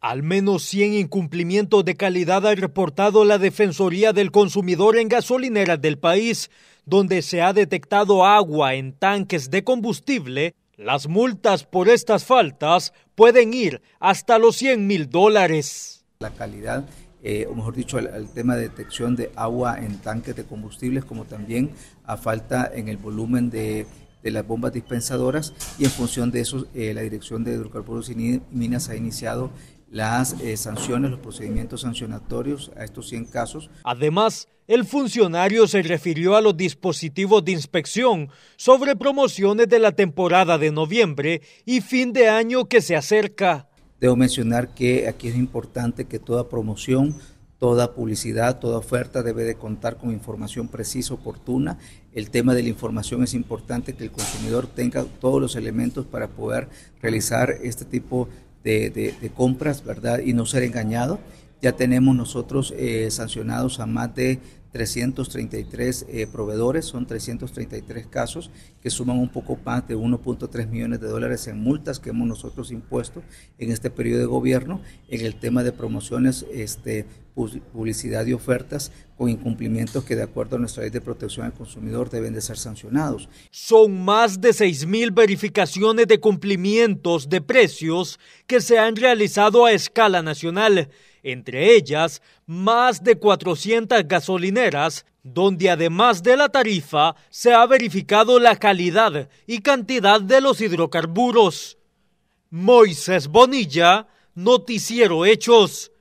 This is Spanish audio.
Al menos 100 incumplimientos de calidad ha reportado la Defensoría del Consumidor en gasolineras del país, donde se ha detectado agua en tanques de combustible. Las multas por estas faltas pueden ir hasta los 100 mil dólares. La calidad, eh, o mejor dicho, el, tema de detección de agua en tanques de combustibles, como también a falta en el volumen de, las bombas dispensadoras y en función de eso eh, la Dirección de Hidrocarburos y Minas ha iniciado las eh, sanciones, los procedimientos sancionatorios a estos 100 casos. Además, el funcionario se refirió a los dispositivos de inspección sobre promociones de la temporada de noviembre y fin de año que se acerca. Debo mencionar que aquí es importante que toda promoción, toda publicidad, toda oferta debe de contar con información precisa, oportuna. El tema de la información es importante que el consumidor tenga todos los elementos para poder realizar este tipo de de, compras, ¿verdad? Y no ser engañado. Ya tenemos nosotros eh, sancionados a más de 333 eh, proveedores, son 333 casos que suman un poco más de 1.3 millones de dólares en multas que hemos nosotros impuesto en este periodo de gobierno en el tema de promociones, este, publicidad y ofertas con incumplimientos que de acuerdo a nuestra ley de protección al consumidor deben de ser sancionados. Son más de 6.000 verificaciones de cumplimientos de precios que se han realizado a escala nacional entre ellas más de 400 gasolineras, donde además de la tarifa se ha verificado la calidad y cantidad de los hidrocarburos. Moisés Bonilla, Noticiero Hechos.